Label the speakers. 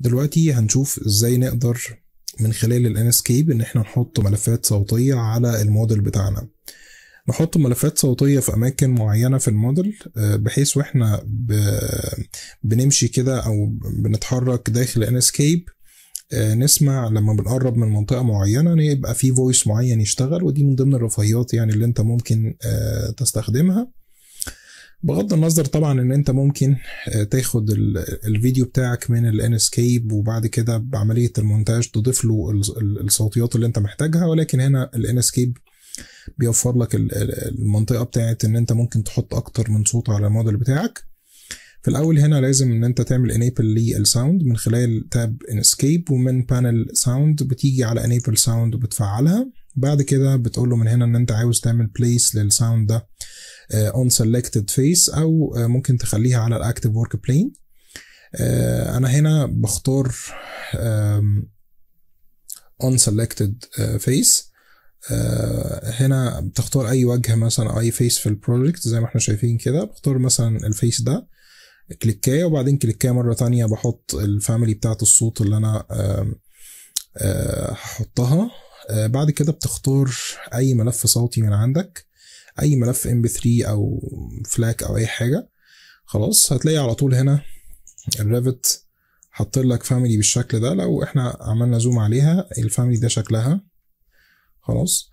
Speaker 1: دلوقتي هنشوف ازاي نقدر من خلال الانسكيب ان احنا نحط ملفات صوتية على الموديل بتاعنا نحط ملفات صوتية في أماكن معينة في الموديل آه، بحيث واحنا بنمشي كده أو بنتحرك داخل انسكيب آه، نسمع لما بنقرب من منطقة معينة يبقى في فويس معين يشتغل ودي من ضمن الرفاهيات يعني اللي انت ممكن آه، تستخدمها بغض النظر طبعا ان انت ممكن آه، تاخد الفيديو بتاعك من الانسكيب وبعد كده بعمليه المونتاج تضيف له الصوتيات اللي انت محتاجها ولكن هنا الانسكيب بيوفر لك المنطقه بتاعت ان انت ممكن تحط اكتر من صوت على الموديل بتاعك في الاول هنا لازم ان انت تعمل انيبل للساوند من خلال تاب انسكيب ومن بانل ساوند بتيجي على انيبل ساوند وبتفعلها بعد كده بتقول له من هنا ان انت عاوز تعمل بليس للساوند ده اون سيلكتد فيس او آه، ممكن تخليها على الاكتف ورك بلين انا هنا بختار اون سيلكتد فيس هنا بتختار اي وجه مثلا اي فيس في البروجكت زي ما احنا شايفين كده بختار مثلا الفيس ده كليكايه وبعدين كليكايه مره تانية بحط الفاميلي بتاعت الصوت اللي انا آه، هحطها آه، بعد كده بتختار اي ملف صوتي من عندك اي ملف ام بي 3 او فلاك او اي حاجه خلاص هتلاقي على طول هنا الريفت حاطين لك فاميلي بالشكل ده لو احنا عملنا زوم عليها الفاميلي ده شكلها خلاص